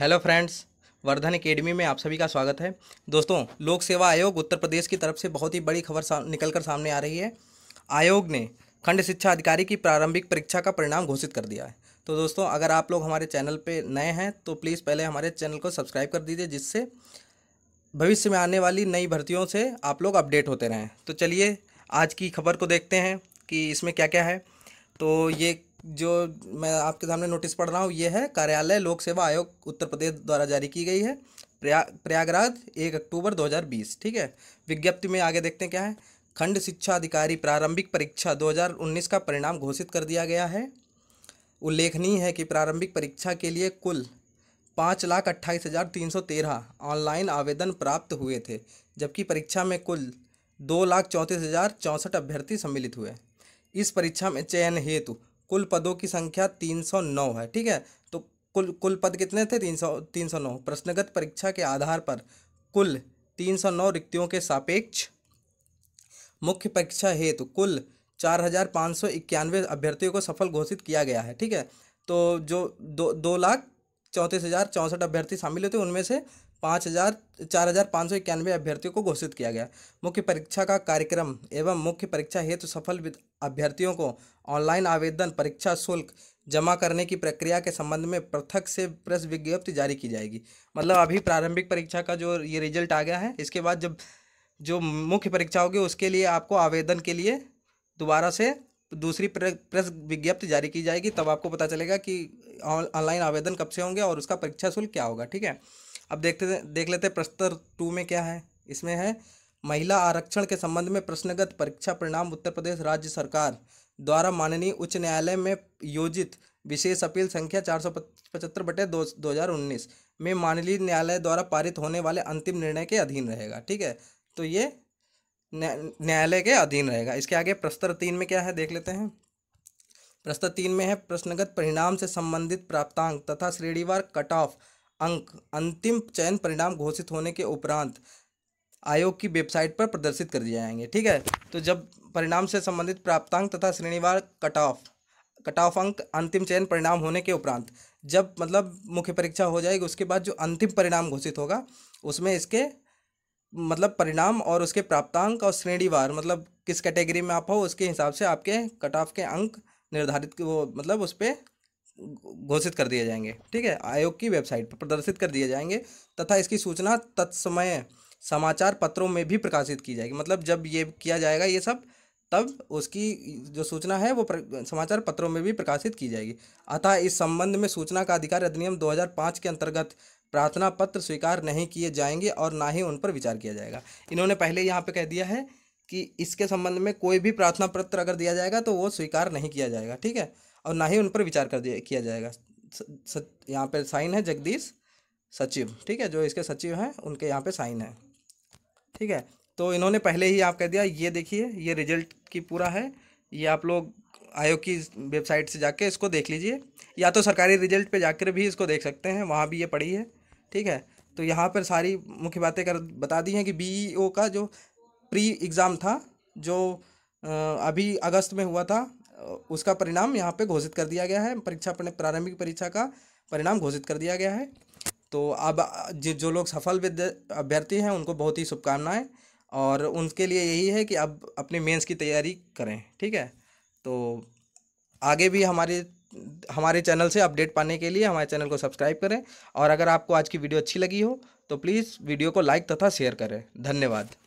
hello friends Vardhan academy में आप सभी का स्वागत है दोस्तों लोक सेवा आयोग उत्तर प्रदेश की तरफ से बहुत ही बड़ी खबर निकल कर सामने आ रही है आयोग ने खंड शिक्षा अधिकारी की प्रारंभिक परीक्षा का परिणाम घोषित कर दिया है तो दोस्तों अगर आप लोग हमारे चैनल पे नए हैं तो प्लीज़ पहले हमारे चैनल को सब्सक्राइब कर दीजिए जिससे भविष्य में आने वाली नई भर्तियों से आप लोग अपडेट होते रहें तो चलिए आज की खबर को देखते हैं कि इसमें क्या क्या है तो ये जो मैं आपके सामने नोटिस पढ़ रहा हूँ ये है कार्यालय लोक सेवा आयोग उत्तर प्रदेश द्वारा जारी की गई है प्रया प्रयागराज एक अक्टूबर 2020 ठीक है विज्ञप्ति में आगे देखते हैं क्या है खंड शिक्षा अधिकारी प्रारंभिक परीक्षा 2019 का परिणाम घोषित कर दिया गया है उल्लेखनीय है कि प्रारंभिक परीक्षा के लिए कुल पाँच लाख अट्ठाईस हज़ार तीन सौ तेरह ऑनलाइन आवेदन प्राप्त हुए थे जबकि परीक्षा में कुल दो लाख चौंतीस हज़ार चौंसठ अभ्यर्थी सम्मिलित हुए इस परीक्षा में चयन हेतु कुल पदों की संख्या 309 है ठीक है तो कुल कुल पद कितने थे 300 309 प्रश्नगत परीक्षा के आधार पर कुल 309 रिक्तियों के सापेक्ष मुख्य परीक्षा हेतु कुल चार हज़ार पाँच सौ इक्यानवे अभ्यर्थियों को सफल घोषित किया गया है ठीक है तो जो दो दो लाख चौंतीस हज़ार चौंसठ अभ्यर्थी शामिल होते उनमें से पाँच हज़ार चार हज़ार पाँच सौ इक्यानवे अभ्यर्थियों को घोषित किया गया मुख्य परीक्षा का कार्यक्रम एवं मुख्य परीक्षा हेतु सफल अभ्यर्थियों को ऑनलाइन आवेदन परीक्षा शुल्क जमा करने की प्रक्रिया के संबंध में पृथक से प्रेस विज्ञप्ति जारी की जाएगी मतलब अभी प्रारंभिक परीक्षा का जो ये रिजल्ट आ गया है इसके बाद जब जो मुख्य परीक्षा होगी उसके लिए आपको आवेदन के लिए दोबारा से दूसरी प्रेस विज्ञप्ति जारी की जाएगी तब आपको पता चलेगा कि ऑनलाइन आवेदन कब से होंगे और उसका परीक्षा शुल्क क्या होगा ठीक है अब देखते देख लेते हैं प्रश्न टू में क्या है इसमें है महिला आरक्षण के संबंध में प्रश्नगत परीक्षा परिणाम उत्तर प्रदेश राज्य सरकार द्वारा माननीय उच्च न्यायालय में योजित विशेष अपील संख्या चार सौ पचहत्तर बटे दो दो हज़ार उन्नीस में माननीय न्यायालय द्वारा पारित होने वाले अंतिम निर्णय के अधीन रहेगा ठीक है तो ये न्यायालय के अधीन रहेगा इसके आगे प्रस्तर तीन में क्या है देख लेते हैं प्रश्न तीन में है प्रश्नगत परिणाम से संबंधित प्राप्तांक तथा श्रेणीवार कट ऑफ अंक अंतिम चयन परिणाम घोषित होने के उपरांत आयोग की वेबसाइट पर प्रदर्शित कर दिए जाएंगे ठीक है तो जब परिणाम से संबंधित प्राप्तांक तथा श्रेणीवार कट ऑफ कट ऑफ अंक अंतिम चयन परिणाम होने के उपरांत जब मतलब मुख्य परीक्षा हो जाएगी उसके बाद जो अंतिम परिणाम घोषित होगा उसमें इसके मतलब परिणाम और उसके प्राप्तांक और श्रेणीवार मतलब किस कैटेगरी में आप हो उसके हिसाब से आपके कट ऑफ के अंक निर्धारित वो मतलब उस पर घोषित कर दिए जाएंगे ठीक है आयोग की वेबसाइट पर प्रदर्शित कर दिए जाएंगे तथा इसकी सूचना तत्समय समाचार पत्रों में भी प्रकाशित की जाएगी मतलब जब ये किया जाएगा ये सब तब उसकी जो सूचना है वो समाचार पत्रों में भी प्रकाशित की जाएगी अतः इस संबंध में सूचना का अधिकार अधिनियम 2005 के अंतर्गत प्रार्थना पत्र स्वीकार नहीं किए जाएंगे और ना ही उन पर विचार किया जाएगा इन्होंने पहले यहाँ पे कह दिया है कि इसके संबंध में कोई भी प्रार्थना पत्र अगर दिया जाएगा तो वो स्वीकार नहीं किया जाएगा ठीक है और ना ही उन पर विचार कर दिया किया जाएगा यहाँ पर साइन है जगदीश सचिव ठीक है जो इसके सचिव हैं उनके यहाँ पे साइन है ठीक है तो इन्होंने पहले ही आप कह दिया ये देखिए ये रिजल्ट की पूरा है ये आप लोग आयोग की वेबसाइट से जाके इसको देख लीजिए या तो सरकारी रिजल्ट पे जाकर भी इसको देख सकते हैं वहाँ भी ये पड़ी है ठीक है तो यहाँ पर सारी मुख्य बातें कर बता दी हैं कि बी e का जो प्री एग्ज़ाम था जो अभी अगस्त में हुआ था उसका परिणाम यहाँ पे घोषित कर दिया गया है परीक्षा प्रारंभिक परीक्षा का परिणाम घोषित कर दिया गया है तो अब जो लोग सफल अभ्यर्थी हैं उनको बहुत ही शुभकामनाएँ और उनके लिए यही है कि अब अपने मेंस की तैयारी करें ठीक है तो आगे भी हमारे हमारे चैनल से अपडेट पाने के लिए हमारे चैनल को सब्सक्राइब करें और अगर आपको आज की वीडियो अच्छी लगी हो तो प्लीज़ वीडियो को लाइक तथा शेयर करें धन्यवाद